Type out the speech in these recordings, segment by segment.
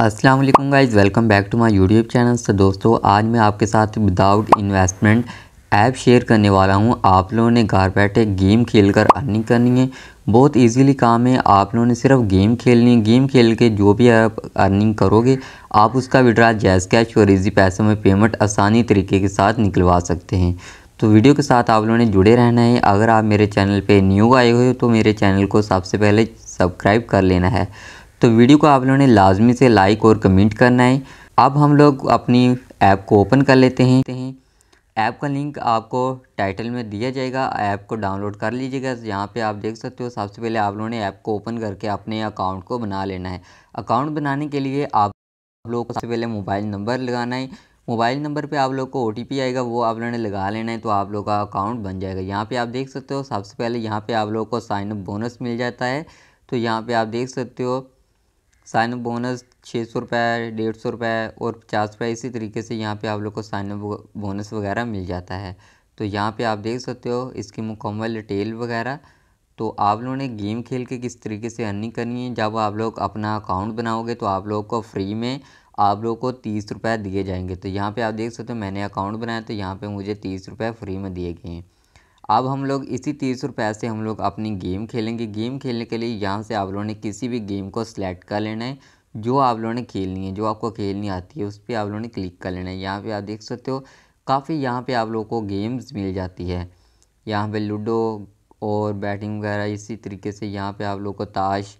अस्सलाम वालेकुम guys welcome back to my YouTube channel तो दोस्तों आज मैं आपके साथ विदाउट इन्वेस्टमेंट ऐप शेयर करने वाला हूँ आप लोगों ने घर बैठे गेम खेल कर अर्निंग करनी है बहुत इजीली काम है आप लोगों ने सिर्फ गेम खेलनी है गेम खेल के जो भी आप अर्निंग करोगे आप उसका विड्रा जैस कैश और इजी पैसों में पेमेंट आसानी तरीके के साथ निकलवा सकते हैं तो वीडियो के साथ आप लोगों ने जुड़े रहना है अगर आप मेरे चैनल पर न्यू आए हुए हो तो मेरे चैनल को सबसे पहले सब्सक्राइब कर लेना है तो वीडियो को आप लोगों ने लाजमी से लाइक और कमेंट करना है अब हम लोग अपनी ऐप को ओपन कर लेते हैं ऐप का लिंक आपको टाइटल में दिया जाएगा ऐप को डाउनलोड कर लीजिएगा यहाँ पे आप देख सकते हो सबसे पहले आप लोगों ने ऐप को ओपन करके अपने अकाउंट को बना लेना है अकाउंट बनाने के लिए आप लोगों को सबसे पहले मोबाइल नंबर लगाना है मोबाइल नंबर पे आप लोग को ओ आएगा वो आप लोगों ने लगा लेना है तो आप लोग का अकाउंट बन जाएगा यहाँ पर आप देख सकते हो सबसे पहले यहाँ पर आप लोग को साइन अप बोनस मिल जाता है तो यहाँ पर आप देख सकते हो साइन अप बोनस छः सौ रुपये डेढ़ सौ रुपये और पचास रुपये इसी तरीके से यहाँ पे आप लोग को साइन अप बोनस वगैरह मिल जाता है तो यहाँ पे आप देख सकते हो इसकी मुकम्मल डिटेल वगैरह तो आप लोगों ने गेम खेल के किस तरीके से अर्निंग करनी है जब आप लोग अपना अकाउंट बनाओगे तो आप लोगों को फ्री में आप लोग को तीस रुपये दिए जाएंगे तो यहाँ पे आप देख सकते हो मैंने अकाउंट बनाया तो यहाँ पे मुझे तीस रुपये फ्री में दिए गए हैं अब हम लोग इसी तीस रुपये से हम लोग अपनी गेम खेलेंगे गेम खेलने के लिए यहाँ से आप लोगों ने किसी भी गेम को सिलेक्ट कर लेना है जो आप लोगों ने खेलनी है जो आपको खेलनी आती है उस पर आप लोगों ने क्लिक कर लेना है यहाँ पे आप देख सकते हो काफ़ी यहाँ पे आप लोगों को गेम्स मिल जाती है यहाँ पे लूडो और बैटिंग वगैरह इसी तरीके से यहाँ पे आप लोग को ताश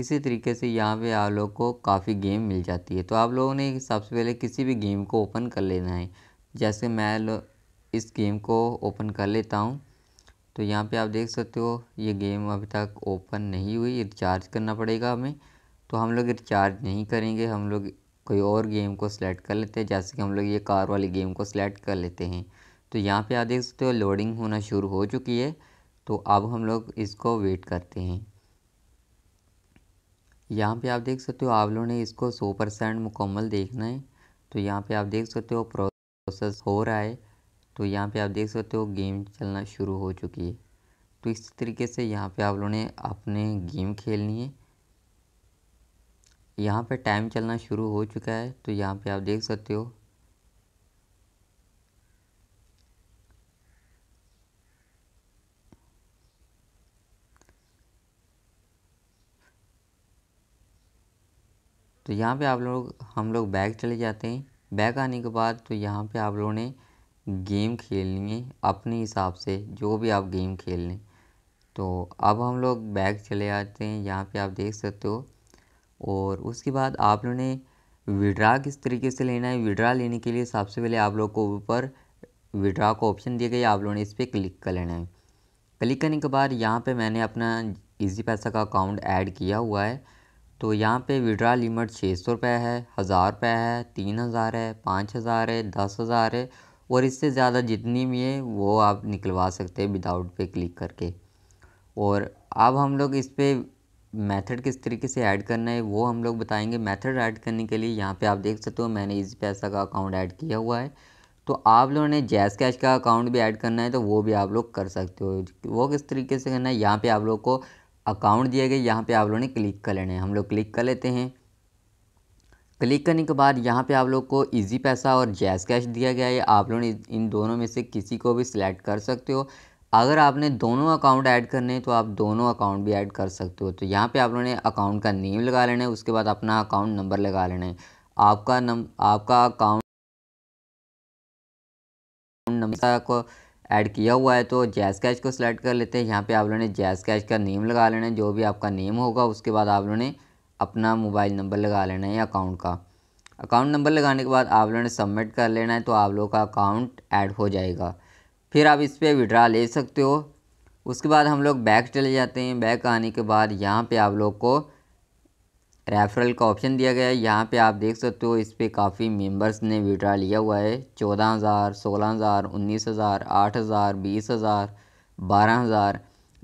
इसी तरीके से यहाँ पे आप लोग को काफ़ी गेम मिल जाती है तो आप लोगों ने सबसे पहले किसी भी गेम को ओपन कर लेना है जैसे मैं इस गेम को ओपन कर लेता हूँ तो यहाँ पे आप देख सकते हो ये गेम अभी तक ओपन नहीं हुई रिचार्ज करना पड़ेगा हमें तो हम लोग रिचार्ज नहीं करेंगे हम लोग कोई और गेम को सिलेक्ट कर लेते हैं जैसे कि हम लोग ये कार वाली गेम को सिलेक्ट कर लेते हैं तो यहाँ पे आप देख सकते हो लोडिंग होना शुरू हो चुकी है तो अब हम लोग इसको वेट करते हैं यहाँ पे आप देख सकते हो आप लोगों ने इसको सौ परसेंट मुकम्मल देखना है तो यहाँ पे आप देख सकते हो प्रोसेस हो रहा है तो यहाँ पे आप देख सकते हो गेम चलना शुरू हो चुकी है तो इस तरीके से यहाँ पे आप लोगों ने अपने गेम खेलनी है यहाँ पे टाइम चलना शुरू हो चुका है तो यहाँ पे आप देख सकते हो तो यहाँ पे आप लोग हम लोग बैग चले जाते हैं बैग आने के बाद तो यहाँ पे आप लोगों ने गेम खेलेंगे अपने हिसाब से जो भी आप गेम खेल लें तो अब हम लोग बैग चले आते हैं यहाँ पे आप देख सकते हो और उसके बाद आप लोगों ने विड्रा किस तरीके से लेना है विड्रा लेने के लिए सबसे पहले आप लोग को ऊपर विड्रा का ऑप्शन दिया गया आप लोगों ने इस पर क्लिक कर लेना है क्लिक करने के बाद यहाँ पे मैंने अपना इजी पैसा का अकाउंट ऐड किया हुआ है तो यहाँ पे विड्रा लिमिट छः सौ रुपये है हज़ार रुपये है तीन हज़ार है पाँच हज़ार है दस हज़ार है और इससे ज़्यादा जितनी भी है वो आप निकलवा सकते हैं विदाउट पे क्लिक करके और अब हम लोग इस पर मैथड किस तरीके से ऐड करना है वो हम लोग बताएंगे मैथड ऐड करने के लिए यहाँ पे आप देख सकते हो मैंने इस पैसा का अकाउंट ऐड किया हुआ है तो आप लोगों ने जैस कैश का अकाउंट भी ऐड करना है तो वो भी आप लोग कर सकते हो वो किस तरीके से करना है यहाँ पे आप लोग को अकाउंट दिया गया यहाँ पे आप लोगों ने क्लिक कर लेना है हम लोग क्लिक कर लेते हैं क्लिक करने के बाद यहाँ पे आप लोग को इजी पैसा और जैस कैश दिया गया है आप लोग इन दोनों में से किसी को भी सिलेक्ट कर सकते हो अगर आपने दोनों अकाउंट ऐड करने हैं तो आप दोनों अकाउंट भी ऐड कर सकते हो तो यहाँ पे आप लोगों ने अकाउंट का नेम लगा लेना है उसके बाद अपना अकाउंट नंबर लगा लेना है आपका नम आपका अकाउंट नंबर को ऐड किया हुआ है तो जैस कैश को सिलेक्ट कर लेते हैं यहाँ पे आप लोगों ने जैस कैश का नेम लगा लेना है जो भी आपका नेम होगा उसके बाद आप लोगों ने अपना मोबाइल नंबर लगा लेना है अकाउंट का अकाउंट नंबर लगाने के बाद आप लोगों ने सबमिट कर लेना है तो आप लोगों का अकाउंट ऐड हो जाएगा फिर आप इस पर विड्रा ले सकते हो उसके बाद हम लोग बैक चले जाते हैं बैक आने के बाद यहाँ पे आप लोग को रेफरल का ऑप्शन दिया गया है यहाँ पे आप देख सकते हो इस पर काफ़ी मेंबर्स ने विड्रा लिया हुआ है चौदह हज़ार सोलह हज़ार उन्नीस हज़ार आठ हज़ार बीस हज़ार बारह हज़ार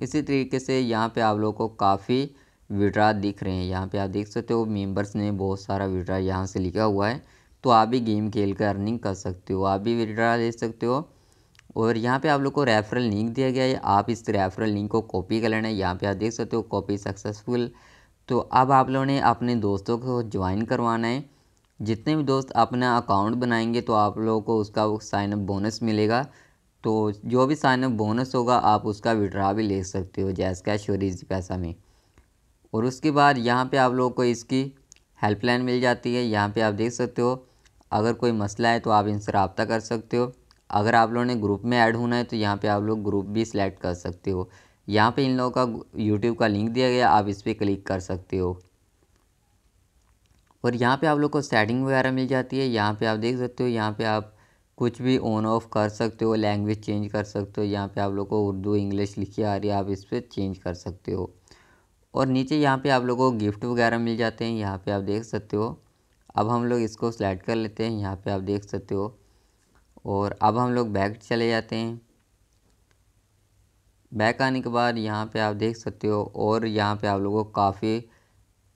इसी तरीके से यहाँ पे आप लोग को काफ़ी विड्रा दिख रहे हैं यहाँ पे आप देख सकते हो मेंबर्स ने बहुत सारा विड्रा यहाँ से लिखा हुआ है तो आप भी गेम खेल कर अर्निंग कर सकते हो आप भी विड्रा ले सकते हो और यहाँ पे आप लोग को रेफरल लिंक दिया गया है आप इस रेफरल लिंक को कॉपी कर लेना है यहाँ पर आप देख सकते हो कॉपी सक्सेसफुल तो अब आप लोगों ने अपने दोस्तों को ज्वाइन करवाना है जितने भी दोस्त अपना अकाउंट बनाएंगे तो आप लोगों को उसका साइनअप बोनस मिलेगा तो जो भी साइनअप बोनस होगा आप उसका विड्रा भी ले सकते हो जैस कैश और इस पैसा में और उसके बाद यहाँ पे आप लोगों को इसकी हेल्पलाइन मिल जाती है यहाँ पे आप देख सकते हो अगर कोई मसला है तो आप इनसे रबता कर सकते हो अगर आप लोगों ने ग्रुप में ऐड होना है तो यहाँ पे आप लोग ग्रुप भी सिलेक्ट कर सकते हो यहाँ पे इन लोगों का यूट्यूब का लिंक दिया गया आप इस पर क्लिक कर सकते हो और यहाँ पर आप लोग को सेटिंग वगैरह मिल जाती है यहाँ पर आप देख सकते हो यहाँ पर आप कुछ भी ऑन ऑफ कर सकते हो लैंग्वेज चेंज कर सकते हो यहाँ पे आप लोग को उर्दू इंग्लिश लिखी आ रही है आप इस पर चेंज कर सकते हो और नीचे यहाँ पे आप लोगों को गिफ्ट वगैरह मिल जाते हैं यहाँ पे आप देख सकते हो अब हम लोग इसको स्लाइड कर लेते हैं यहाँ पे आप देख सकते हो और अब हम लोग बैक चले जाते हैं बैक आने के बाद यहाँ पे आप देख सकते हो और यहाँ पे आप लोगों को काफ़ी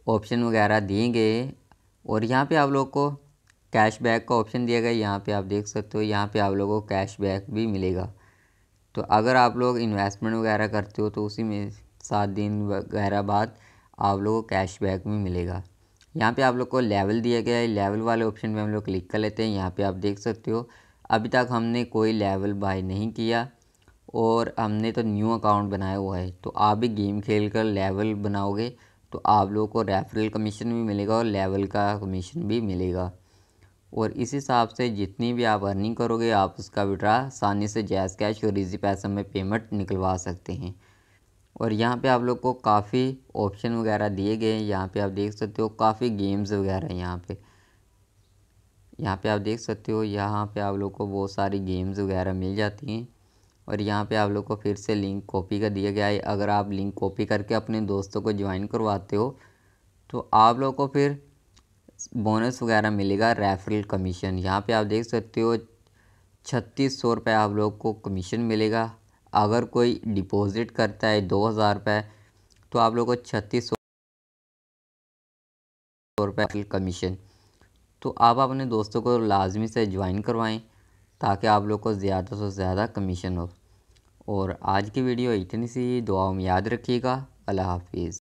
ऑप्शन वगैरह दिए गए और यहाँ पर आप लोग को कैश का ऑप्शन दिया गया यहाँ पर आप देख सकते हो यहाँ पर आप लोगों को कैश भी मिलेगा तो अगर आप लोग इन्वेस्टमेंट वगैरह करते हो तो उसी में सात दिन वगैरह बाद आप लोगों को कैशबैक भी मिलेगा यहाँ पे आप लोग को लेवल दिया गया है लेवल वाले ऑप्शन पे हम लोग क्लिक कर लेते हैं यहाँ पे आप देख सकते हो अभी तक हमने कोई लेवल बाय नहीं किया और हमने तो न्यू अकाउंट बनाया हुआ है तो आप भी गेम खेल कर लेवल बनाओगे तो आप लोगों को रेफरल कमीशन भी मिलेगा और लेवल का कमीशन भी मिलेगा और इस हिसाब से जितनी भी आप अर्निंग करोगे आप उसका विड्रा आसानी से जैस कैश और इजी पैसा में पेमेंट निकलवा सकते हैं और यहाँ पे आप लोग को काफ़ी ऑप्शन वगैरह दिए गए हैं यहाँ पे आप देख सकते हो काफ़ी गेम्स वगैरह हैं यहाँ पे यहाँ पे आप देख सकते हो यहाँ पे आप लोग को बहुत सारी गेम्स वगैरह मिल जाती हैं और यहाँ पे आप लोग को फिर से लिंक कॉपी का दिया गया है अगर आप लिंक कॉपी करके अपने दोस्तों को ज्वाइन करवाते हो तो आप लोग को फिर बोनस वगैरह मिलेगा रेफरल कमीशन यहाँ पर आप देख सकते हो छत्तीस सौ रुपये आप लोग को कमीशन मिलेगा अगर कोई डिपॉज़िट करता है दो हज़ार रुपये तो आप लोगों को छत्तीस सौ रुपये कमीशन तो आप अपने दोस्तों को लाजमी से ज्वाइन करवाएं ताकि आप लोग को ज़्यादा से ज़्यादा कमीशन हो और आज की वीडियो इतनी सी दुआओं में याद रखिएगा अल्लाह हाफिज़